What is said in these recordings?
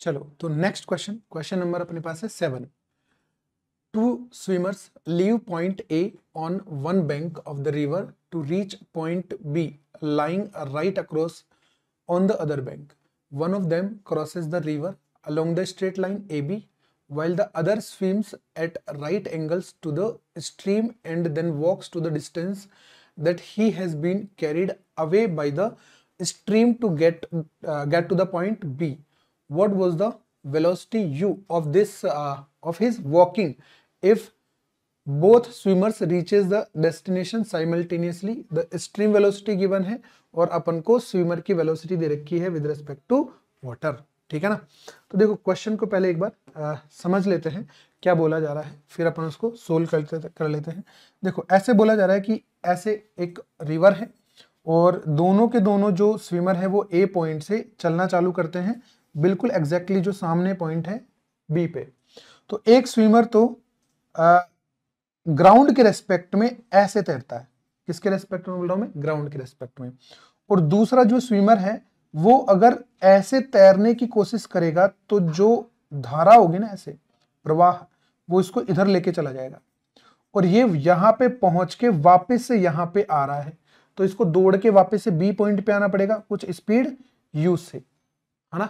चलो तो next question question number अपने पास है seven two swimmers leave point A on one bank of the river to reach point B lying right across on the other bank one of them crosses the river along the straight line A B while the other swims at right angles to the stream and then walks to the distance that he has been carried away by the stream to get get to the point B what was the velocity u of this uh, of his walking if both swimmers reaches the destination simultaneously the stream velocity given है और अपन को swimmer की velocity दे रखी है with respect to water ठीक है ना तो देखो क्वेश्चन को पहले एक बार आ, समझ लेते हैं क्या बोला जा रहा है फिर अपन उसको सोल्व करते कर लेते हैं देखो ऐसे बोला जा रहा है कि ऐसे एक रिवर है और दोनों के दोनों जो स्विमर है वो ए पॉइंट से चलना चालू करते हैं बिल्कुल एग्जैक्टली exactly जो सामने पॉइंट है बी पे तो एक स्विमर तो ग्राउंड के रेस्पेक्ट में ऐसे तैरता है किसके रेस्पेक्ट में बोल रहा हूं मैं ग्राउंड के रेस्पेक्ट में और दूसरा जो स्विमर है वो अगर ऐसे तैरने की कोशिश करेगा तो जो धारा होगी ना ऐसे प्रवाह वो इसको इधर लेके चला जाएगा और ये यहां पे पहुंच के वापस से यहां पे आ रहा है तो इसको दौड़ के वापस से बी पॉइंट पे आना पड़ेगा कुछ स्पीड यू से है ना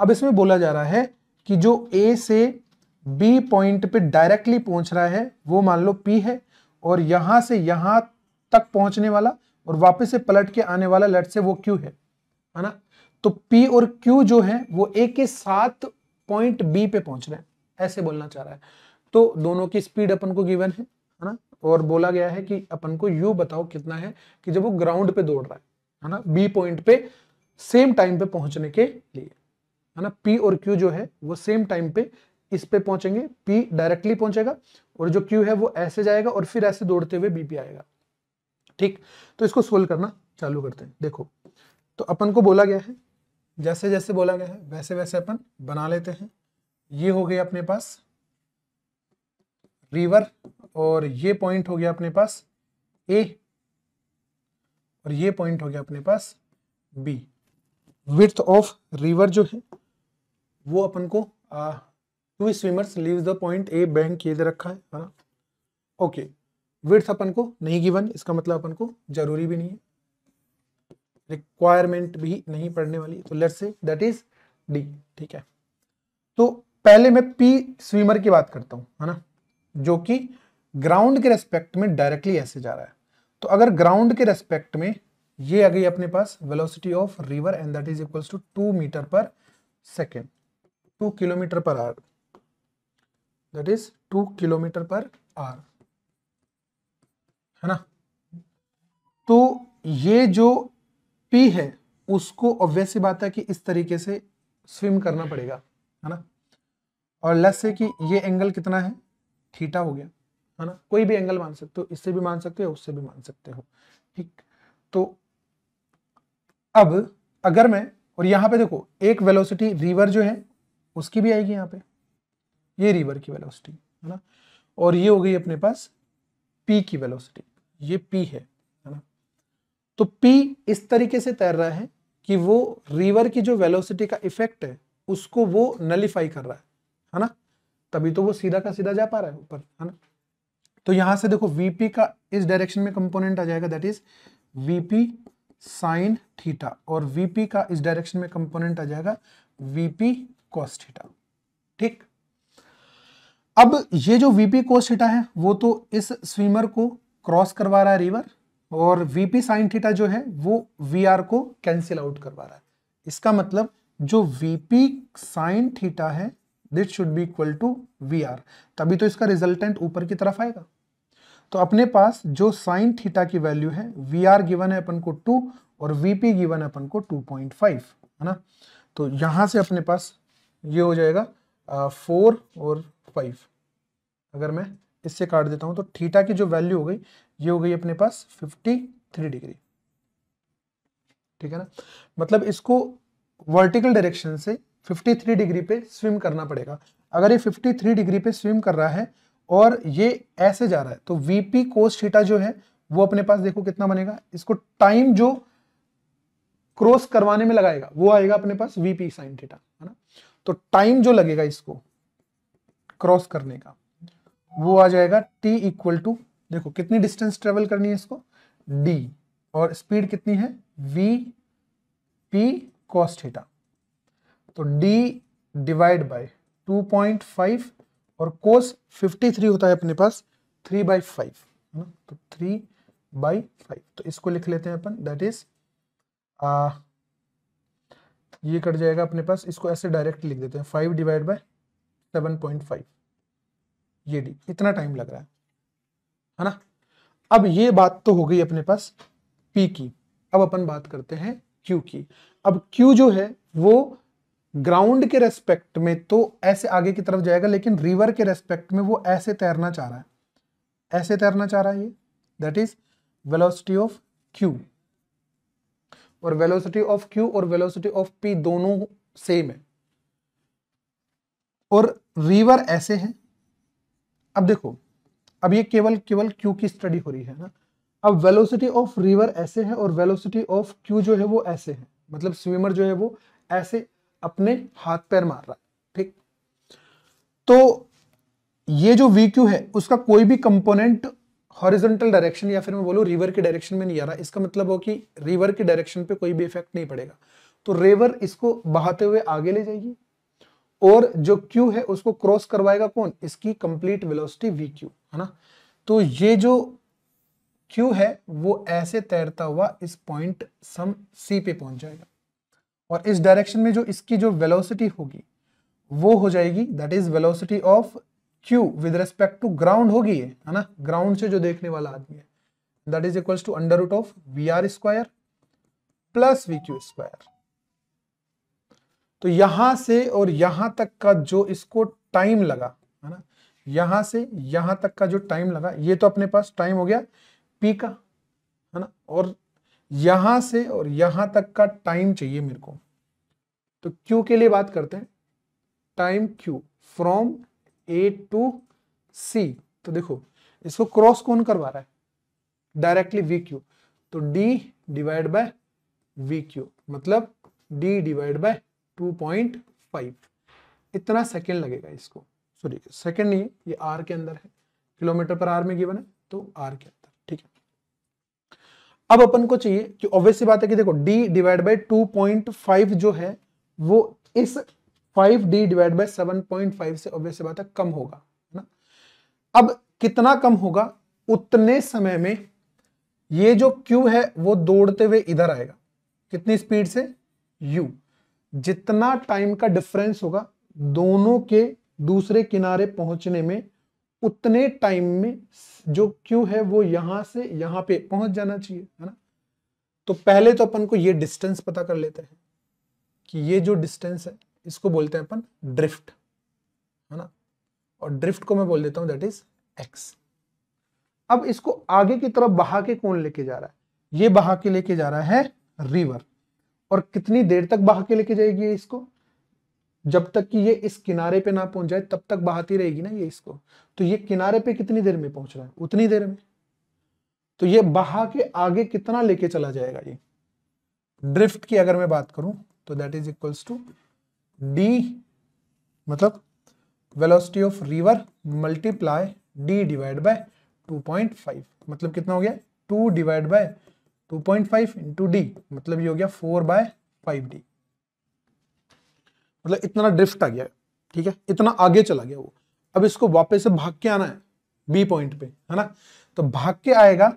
अब इसमें बोला जा रहा है कि जो ए से बी पॉइंट पे डायरेक्टली पहुंच रहा है वो मान लो पी है और यहां से यहां तक पहुंचने वाला और वापस से पलट के आने वाला लट से वो क्यू है है ना तो पी और क्यू जो है वो ए के साथ पॉइंट बी पे पहुंच रहे हैं ऐसे बोलना चाह रहा है तो दोनों की स्पीड अपन को गिवन है है ना और बोला गया है कि अपन को यू बताओ कितना है कि जब वो ग्राउंड पे दौड़ रहा है ना बी पॉइंट पे सेम टाइम पे पहुंचने के लिए है ना पी और क्यू जो है वो सेम टाइम पे इस पे पहुंचेंगे पी डायरेक्टली पहुंचेगा और जो क्यू है वो ऐसे जाएगा और फिर ऐसे दौड़ते हुए बी पे आएगा ठीक तो इसको सोल्व करना चालू करते हैं देखो तो अपन को बोला गया है जैसे जैसे बोला गया है वैसे वैसे अपन बना लेते हैं ये हो गया अपने पास रिवर और ये पॉइंट हो गया अपने पास ए और ये पॉइंट हो गया अपने पास बी विथ ऑफ रिवर जो है वो अपन को two swimmers leave the point A bank किए दे रखा है ना ओके विर्थ अपन को नहीं गिवन इसका मतलब अपन को जरूरी भी नहीं है रिक्वायरमेंट भी नहीं पड़ने वाली तो let's say that is D ठीक है तो पहले मैं पी स्विमर की बात करता हूँ है ना जो कि ग्राउंड के रेस्पेक्ट में डायरेक्टली ऐसे जा रहा है तो अगर ग्राउंड के रेस्पेक्ट में ये आ गई अपने पास velocity of river and that is equals to two metre per second two kilometre per hour that is two kilometre per hour है ना तो ये जो P है उसको ऑब्वियस ही बात है कि इस तरीके से स्विम करना पड़ेगा है ना और लस से कि ये एंगल कितना है थीटा हो गया है ना कोई भी एंगल मान सकते हो इससे भी मान सकते हो उससे भी मान सकते हो ठीक तो अब अगर मैं और यहां पे देखो एक वेलोसिटी रिवर जो है उसकी भी आएगी यहाँ पे ये रिवर की वेलोसिटी है ना और ये हो गई अपने पास पी की वेलोसिटी ये पी है है ना तो पी इस तरीके से तैर रहा है कि वो रिवर की जो वेलोसिटी का इफेक्ट है उसको वो नलीफाई कर रहा है है ना तभी तो वो सीधा का सीधा जा पा रहा है ऊपर है ना तो यहां से देखो वीपी का इस डायरेक्शन में कंपोनेंट आ जाएगा that is VP sine theta और वीपी का इस डायरेक्शन में कंपोनेंट आ जाएगा वीपी कोस थीटा ठीक अब ये जो वीपी कोस थीटा है वो तो इस स्विमर को क्रॉस करवा रहा है रिवर और वीपी साइन थीटा जो है वो वीआर को कैंसिल आउट करवा रहा है इसका मतलब जो वीपी साइन थीटा है that should be equal to V R तभी तो इसका रिजल्टेंट ऊपर की तरफ आएगा तो अपने पास जो साइन थीटा की वैल्यू है वी आर गिवन है अपन को टू और वीपी गिवन है अपन को टू पॉइंट फाइव है ना तो यहां से अपने पास ये हो जाएगा फोर और फाइव अगर मैं इससे काट देता हूं तो थीटा की जो वैल्यू हो गई ये हो गई अपने पास फिफ्टी थ्री डिग्री ठीक है ना मतलब इसको वर्टिकल डायरेक्शन से फिफ्टी थ्री डिग्री पे स्विम करना पड़ेगा अगर ये फिफ्टी थ्री डिग्री पे स्विम कर रहा है और ये ऐसे जा रहा है तो वीपी कोस थीटा जो है वो अपने पास देखो कितना बनेगा इसको टाइम जो क्रॉस करवाने में लगाएगा वो आएगा अपने पास वीपी साइन थीटा है ना तो टाइम जो लगेगा इसको क्रॉस करने का वो आ जाएगा t इक्वल टू देखो कितनी डिस्टेंस ट्रेवल करनी है इसको d और स्पीड कितनी है v p cos थीटा तो d डिवाइड बाय 2.5 और कोस 53 होता है अपने पास 3 बाई फाइव है ना तो 3 बाई फाइव तो इसको लिख लेते हैं अपन दैट इज ये कट जाएगा अपने पास इसको ऐसे डायरेक्ट लिख देते हैं five divide by seven point five ये डी इतना टाइम लग रहा है है ना अब ये बात तो हो गई अपने पास पी की अब अपन बात करते हैं क्यू की अब क्यू जो है वो ग्राउंड के रेस्पेक्ट में तो ऐसे आगे की तरफ जाएगा लेकिन रिवर के रेस्पेक्ट में वो ऐसे तैरना चाह रहा है ऐसे तैरना चाह रहा है ये that is velocity of Q और वेलोसिटी ऑफ क्यू और वेलोसिटी ऑफ पी दोनों सेम है और रिवर ऐसे है अब देखो अब ये केवल केवल क्यू की स्टडी हो रही है ना अब वेलोसिटी ऑफ रिवर ऐसे है और वेलोसिटी ऑफ क्यू जो है वो ऐसे है मतलब स्विमर जो है वो ऐसे अपने हाथ पैर मार रहा है ठीक तो ये जो वी क्यू है उसका कोई भी कंपोनेंट हॉरिजेंटल डायरेक्शन या फिर मैं बोलूँ रिवर के डायरेक्शन में नहीं आ रहा इसका मतलब हो कि रिवर के डायरेक्शन पे कोई भी इफेक्ट नहीं पड़ेगा तो रिवर इसको बहाते हुए आगे ले जाएगी और जो क्यू है उसको क्रॉस करवाएगा कौन इसकी कंप्लीट वेलोसिटी वी क्यू है ना तो ये जो क्यू है वो ऐसे तैरता हुआ इस पॉइंट सम सी पे पहुंच जाएगा और इस डायरेक्शन में जो इसकी जो वेलोसिटी होगी वो हो जाएगी that is velocity of Q with respect to ground होगी है ना ग्राउंड से जो देखने वाला आदमी है that is equals to under root of V R square plus V Q square तो यहां से और यहां तक का जो इसको टाइम लगा है ना यहां से यहां तक का जो टाइम लगा ये तो अपने पास टाइम हो गया पी का है ना और यहां से और यहां तक का टाइम चाहिए मेरे को तो क्यू के लिए बात करते हैं time Q from A to C तो देखो इसको क्रॉस कौन करवा रहा है डायरेक्टली वी क्यू तो D divide by V Q मतलब D divide by two point five इतना सेकेंड लगेगा इसको सॉरी सेकेंड नहीं ये आर के अंदर है किलोमीटर पर आर में गिवन है तो आर के अंदर ठीक है अब अपन को चाहिए कि ऑब्वियसली बात है कि देखो D divide by two point five जो है वो इस five D divide by seven point five से ऑब्वियस बात है कम होगा ना अब कितना कम होगा उतने समय में ये जो क्यू है वो दौड़ते हुए इधर आएगा कितनी स्पीड से यू जितना टाइम का डिफरेंस होगा दोनों के दूसरे किनारे पहुंचने में उतने टाइम में जो क्यू है वो यहां से यहां पे पहुंच जाना चाहिए है ना तो पहले तो अपन को ये डिस्टेंस पता कर लेते हैं कि ये जो डिस्टेंस है इसको बोलते हैं अपन ड्रिफ्ट है ना और ड्रिफ्ट को मैं बोल देता हूं दैट इज एक्स अब इसको आगे की तरफ बहा के कौन लेके जा रहा है ये बहा के लेके जा रहा है रिवर और कितनी देर तक बहा के लेके जाएगी इसको जब तक कि ये इस किनारे पे ना पहुंच जाए तब तक बहाती रहेगी ना ये इसको तो ये किनारे पे कितनी देर में पहुंच रहा है उतनी देर में तो ये बहा के आगे कितना लेके चला जाएगा ये ड्रिफ्ट की अगर मैं बात करूं तो that is equals to D मतलब velocity of river multiply D divide by 2.5 मतलब कितना हो गया 2 divide by 2.5 point into D मतलब ये हो गया 4 बाय फाइव डी मतलब इतना ड्रिफ्ट आ गया ठीक है इतना आगे चला गया वो अब इसको वापस से भाग के आना है बी पॉइंट पे है ना तो भाग के आएगा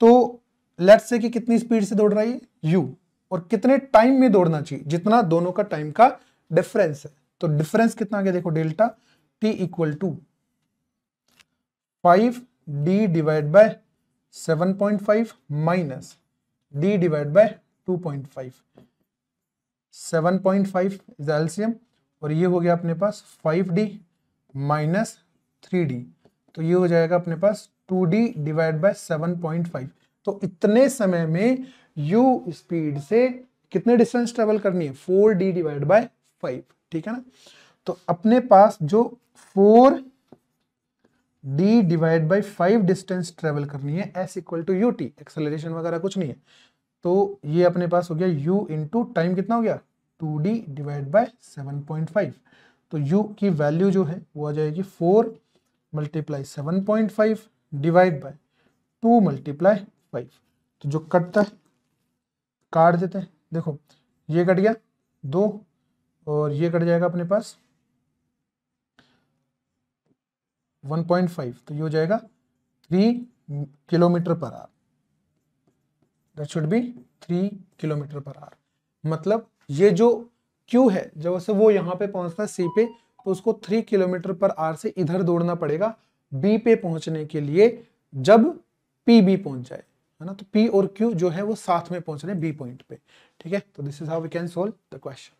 तो लेट्स से कि कितनी स्पीड से दौड़ रहा है यू और कितने टाइम में दौड़ना चाहिए जितना दोनों का टाइम का डिफरेंस है तो डिफरेंस कितना आ गया देखो delta T equal to five D divide by seven point five minus D divide by two point five seven point five is LCM और ये हो गया अपने पास five D minus three D तो ये हो जाएगा अपने पास two D divide by seven point five तो इतने समय में यू स्पीड से कितने डिस्टेंस ट्रेवल करनी है four D divide by five ठीक है ना तो अपने पास जो four D divide by five distance travel करनी है S equal to U T acceleration वगैरह कुछ नहीं है तो ये अपने पास हो गया u इंटू टाइम कितना हो गया two D divide by seven point five तो u की वैल्यू जो है वो आ जाएगी four multiply seven point five divide by two multiply five तो जो कटता है काट देते हैं देखो ये कट गया दो और ये कट जाएगा अपने पास 1.5 तो ये हो जाएगा three kilometre per hour that should be three kilometre per hour मतलब ये जो क्यू है जब से वो यहां पे पहुंचता है सी पे तो उसको थ्री किलोमीटर पर आर से इधर दौड़ना पड़ेगा बी पे पहुंचने के लिए जब पी बी पहुंच जाए है ना तो पी और क्यू जो है वो साथ में पहुंच रहे हैं बी पॉइंट पे ठीक है तो this is how we can solve the question